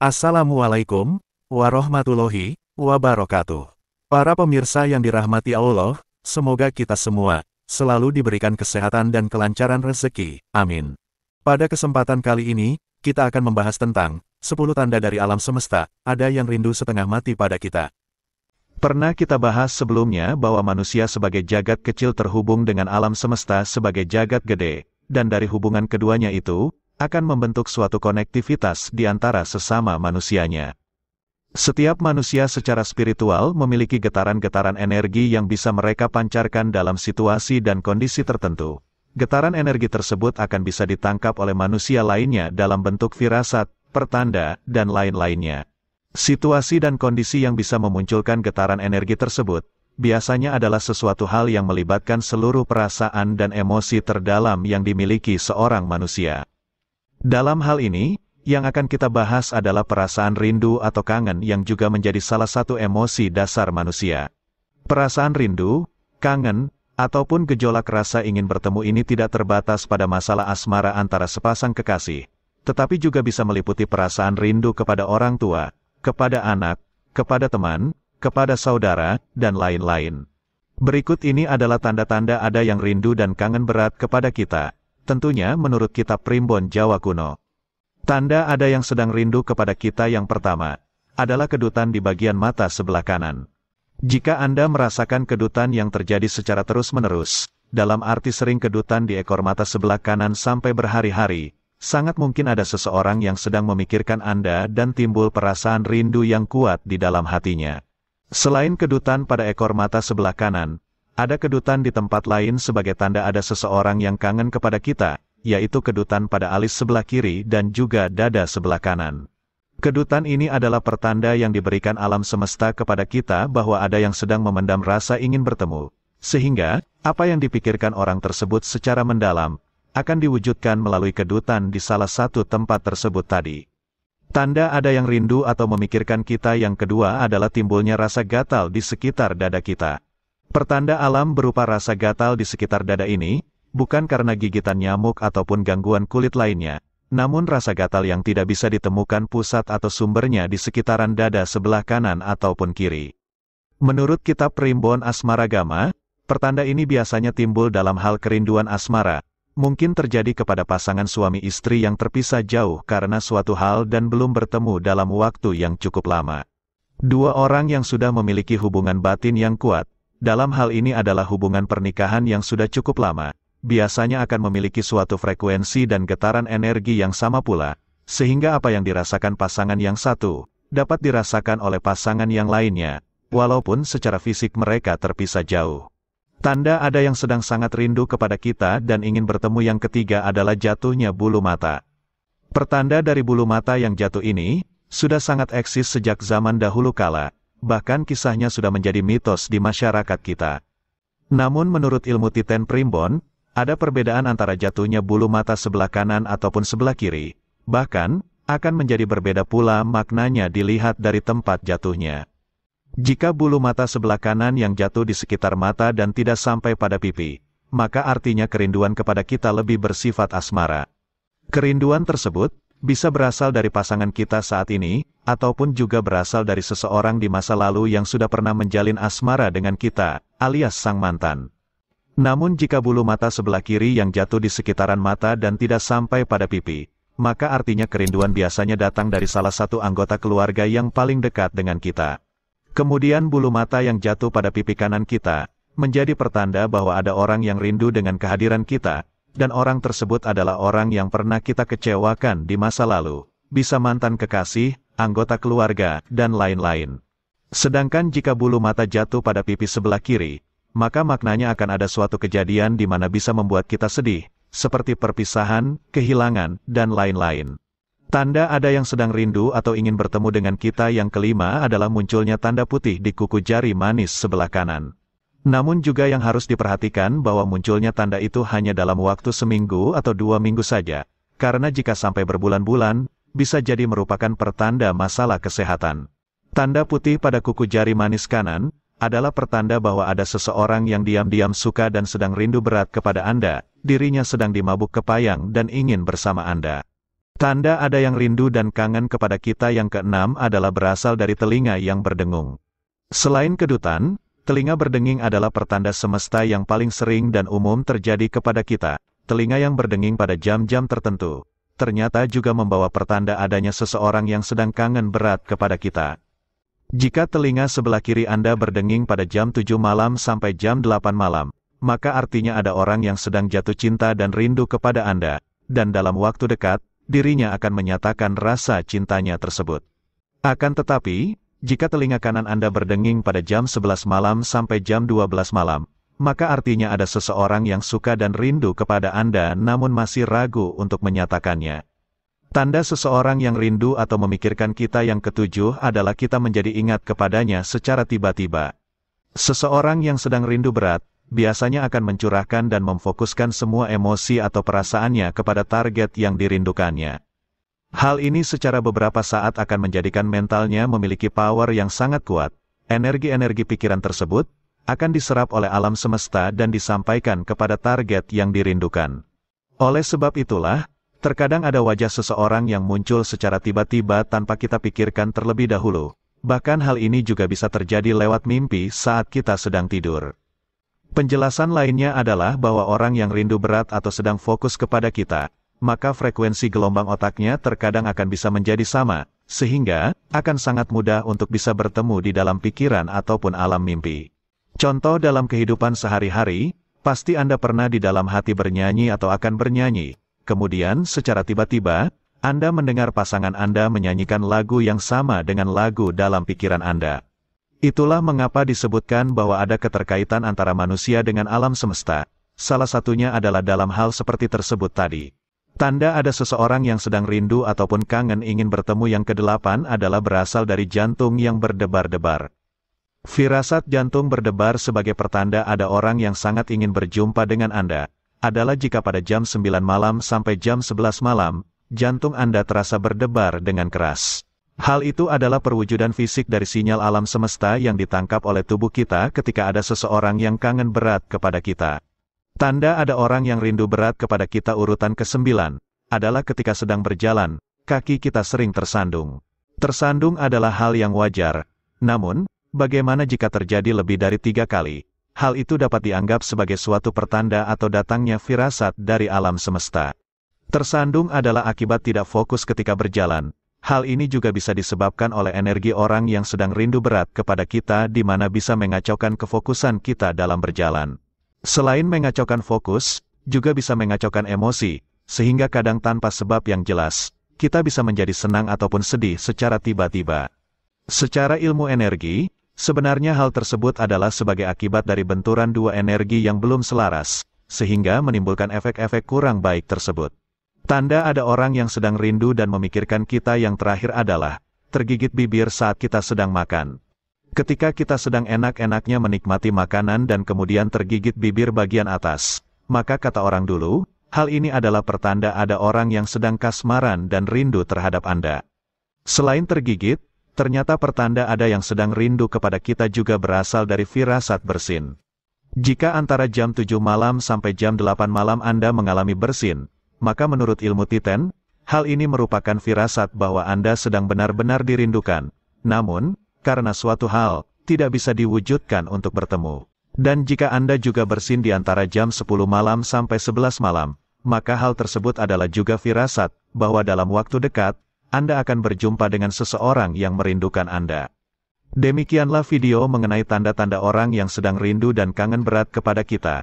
Assalamualaikum warahmatullahi wabarakatuh. Para pemirsa yang dirahmati Allah, semoga kita semua selalu diberikan kesehatan dan kelancaran rezeki. Amin. Pada kesempatan kali ini, kita akan membahas tentang 10 tanda dari alam semesta, ada yang rindu setengah mati pada kita. Pernah kita bahas sebelumnya bahwa manusia sebagai jagat kecil terhubung dengan alam semesta sebagai jagat gede, dan dari hubungan keduanya itu, akan membentuk suatu konektivitas di antara sesama manusianya. Setiap manusia secara spiritual memiliki getaran-getaran energi yang bisa mereka pancarkan dalam situasi dan kondisi tertentu. Getaran energi tersebut akan bisa ditangkap oleh manusia lainnya dalam bentuk firasat, pertanda, dan lain-lainnya. Situasi dan kondisi yang bisa memunculkan getaran energi tersebut biasanya adalah sesuatu hal yang melibatkan seluruh perasaan dan emosi terdalam yang dimiliki seorang manusia. Dalam hal ini, yang akan kita bahas adalah perasaan rindu atau kangen yang juga menjadi salah satu emosi dasar manusia. Perasaan rindu, kangen, ataupun gejolak rasa ingin bertemu ini tidak terbatas pada masalah asmara antara sepasang kekasih, tetapi juga bisa meliputi perasaan rindu kepada orang tua, kepada anak, kepada teman, kepada saudara, dan lain-lain. Berikut ini adalah tanda-tanda ada yang rindu dan kangen berat kepada kita tentunya menurut kitab Primbon Jawa kuno. Tanda ada yang sedang rindu kepada kita yang pertama, adalah kedutan di bagian mata sebelah kanan. Jika Anda merasakan kedutan yang terjadi secara terus-menerus, dalam arti sering kedutan di ekor mata sebelah kanan sampai berhari-hari, sangat mungkin ada seseorang yang sedang memikirkan Anda dan timbul perasaan rindu yang kuat di dalam hatinya. Selain kedutan pada ekor mata sebelah kanan, ada kedutan di tempat lain sebagai tanda ada seseorang yang kangen kepada kita, yaitu kedutan pada alis sebelah kiri dan juga dada sebelah kanan. Kedutan ini adalah pertanda yang diberikan alam semesta kepada kita bahwa ada yang sedang memendam rasa ingin bertemu. Sehingga, apa yang dipikirkan orang tersebut secara mendalam, akan diwujudkan melalui kedutan di salah satu tempat tersebut tadi. Tanda ada yang rindu atau memikirkan kita yang kedua adalah timbulnya rasa gatal di sekitar dada kita. Pertanda alam berupa rasa gatal di sekitar dada ini, bukan karena gigitan nyamuk ataupun gangguan kulit lainnya, namun rasa gatal yang tidak bisa ditemukan pusat atau sumbernya di sekitaran dada sebelah kanan ataupun kiri. Menurut kitab Primbon Asmaragama, pertanda ini biasanya timbul dalam hal kerinduan asmara, mungkin terjadi kepada pasangan suami istri yang terpisah jauh karena suatu hal dan belum bertemu dalam waktu yang cukup lama. Dua orang yang sudah memiliki hubungan batin yang kuat, dalam hal ini adalah hubungan pernikahan yang sudah cukup lama, biasanya akan memiliki suatu frekuensi dan getaran energi yang sama pula, sehingga apa yang dirasakan pasangan yang satu, dapat dirasakan oleh pasangan yang lainnya, walaupun secara fisik mereka terpisah jauh. Tanda ada yang sedang sangat rindu kepada kita dan ingin bertemu yang ketiga adalah jatuhnya bulu mata. Pertanda dari bulu mata yang jatuh ini, sudah sangat eksis sejak zaman dahulu kala, bahkan kisahnya sudah menjadi mitos di masyarakat kita. Namun menurut ilmu Titen Primbon, ada perbedaan antara jatuhnya bulu mata sebelah kanan ataupun sebelah kiri, bahkan, akan menjadi berbeda pula maknanya dilihat dari tempat jatuhnya. Jika bulu mata sebelah kanan yang jatuh di sekitar mata dan tidak sampai pada pipi, maka artinya kerinduan kepada kita lebih bersifat asmara. Kerinduan tersebut, bisa berasal dari pasangan kita saat ini, ataupun juga berasal dari seseorang di masa lalu yang sudah pernah menjalin asmara dengan kita, alias sang mantan. Namun jika bulu mata sebelah kiri yang jatuh di sekitaran mata dan tidak sampai pada pipi, maka artinya kerinduan biasanya datang dari salah satu anggota keluarga yang paling dekat dengan kita. Kemudian bulu mata yang jatuh pada pipi kanan kita, menjadi pertanda bahwa ada orang yang rindu dengan kehadiran kita, dan orang tersebut adalah orang yang pernah kita kecewakan di masa lalu, bisa mantan kekasih, anggota keluarga, dan lain-lain. Sedangkan jika bulu mata jatuh pada pipi sebelah kiri, maka maknanya akan ada suatu kejadian di mana bisa membuat kita sedih, seperti perpisahan, kehilangan, dan lain-lain. Tanda ada yang sedang rindu atau ingin bertemu dengan kita yang kelima adalah munculnya tanda putih di kuku jari manis sebelah kanan. Namun juga yang harus diperhatikan bahwa munculnya tanda itu hanya dalam waktu seminggu atau dua minggu saja, karena jika sampai berbulan-bulan, bisa jadi merupakan pertanda masalah kesehatan. Tanda putih pada kuku jari manis kanan, adalah pertanda bahwa ada seseorang yang diam-diam suka dan sedang rindu berat kepada Anda, dirinya sedang dimabuk kepayang dan ingin bersama Anda. Tanda ada yang rindu dan kangen kepada kita yang keenam adalah berasal dari telinga yang berdengung. Selain kedutan, Telinga berdenging adalah pertanda semesta yang paling sering dan umum terjadi kepada kita. Telinga yang berdenging pada jam-jam tertentu, ternyata juga membawa pertanda adanya seseorang yang sedang kangen berat kepada kita. Jika telinga sebelah kiri Anda berdenging pada jam 7 malam sampai jam 8 malam, maka artinya ada orang yang sedang jatuh cinta dan rindu kepada Anda, dan dalam waktu dekat, dirinya akan menyatakan rasa cintanya tersebut. Akan tetapi, jika telinga kanan Anda berdenging pada jam 11 malam sampai jam 12 malam, maka artinya ada seseorang yang suka dan rindu kepada Anda namun masih ragu untuk menyatakannya. Tanda seseorang yang rindu atau memikirkan kita yang ketujuh adalah kita menjadi ingat kepadanya secara tiba-tiba. Seseorang yang sedang rindu berat, biasanya akan mencurahkan dan memfokuskan semua emosi atau perasaannya kepada target yang dirindukannya. Hal ini secara beberapa saat akan menjadikan mentalnya memiliki power yang sangat kuat. Energi-energi pikiran tersebut akan diserap oleh alam semesta dan disampaikan kepada target yang dirindukan. Oleh sebab itulah, terkadang ada wajah seseorang yang muncul secara tiba-tiba tanpa kita pikirkan terlebih dahulu. Bahkan hal ini juga bisa terjadi lewat mimpi saat kita sedang tidur. Penjelasan lainnya adalah bahwa orang yang rindu berat atau sedang fokus kepada kita, maka frekuensi gelombang otaknya terkadang akan bisa menjadi sama, sehingga akan sangat mudah untuk bisa bertemu di dalam pikiran ataupun alam mimpi. Contoh dalam kehidupan sehari-hari, pasti Anda pernah di dalam hati bernyanyi atau akan bernyanyi, kemudian secara tiba-tiba, Anda mendengar pasangan Anda menyanyikan lagu yang sama dengan lagu dalam pikiran Anda. Itulah mengapa disebutkan bahwa ada keterkaitan antara manusia dengan alam semesta, salah satunya adalah dalam hal seperti tersebut tadi. Tanda ada seseorang yang sedang rindu ataupun kangen ingin bertemu yang kedelapan adalah berasal dari jantung yang berdebar-debar. Firasat jantung berdebar sebagai pertanda ada orang yang sangat ingin berjumpa dengan Anda, adalah jika pada jam 9 malam sampai jam 11 malam, jantung Anda terasa berdebar dengan keras. Hal itu adalah perwujudan fisik dari sinyal alam semesta yang ditangkap oleh tubuh kita ketika ada seseorang yang kangen berat kepada kita. Tanda ada orang yang rindu berat kepada kita urutan ke-9, adalah ketika sedang berjalan, kaki kita sering tersandung. Tersandung adalah hal yang wajar, namun, bagaimana jika terjadi lebih dari tiga kali? Hal itu dapat dianggap sebagai suatu pertanda atau datangnya firasat dari alam semesta. Tersandung adalah akibat tidak fokus ketika berjalan. Hal ini juga bisa disebabkan oleh energi orang yang sedang rindu berat kepada kita di mana bisa mengacaukan kefokusan kita dalam berjalan. Selain mengacaukan fokus, juga bisa mengacaukan emosi, sehingga kadang tanpa sebab yang jelas, kita bisa menjadi senang ataupun sedih secara tiba-tiba. Secara ilmu energi, sebenarnya hal tersebut adalah sebagai akibat dari benturan dua energi yang belum selaras, sehingga menimbulkan efek-efek kurang baik tersebut. Tanda ada orang yang sedang rindu dan memikirkan kita yang terakhir adalah, tergigit bibir saat kita sedang makan. Ketika kita sedang enak-enaknya menikmati makanan dan kemudian tergigit bibir bagian atas, maka kata orang dulu, hal ini adalah pertanda ada orang yang sedang kasmaran dan rindu terhadap Anda. Selain tergigit, ternyata pertanda ada yang sedang rindu kepada kita juga berasal dari firasat bersin. Jika antara jam 7 malam sampai jam 8 malam Anda mengalami bersin, maka menurut ilmu Titen, hal ini merupakan firasat bahwa Anda sedang benar-benar dirindukan. Namun, karena suatu hal tidak bisa diwujudkan untuk bertemu. Dan jika Anda juga bersin di antara jam 10 malam sampai 11 malam, maka hal tersebut adalah juga firasat, bahwa dalam waktu dekat, Anda akan berjumpa dengan seseorang yang merindukan Anda. Demikianlah video mengenai tanda-tanda orang yang sedang rindu dan kangen berat kepada kita.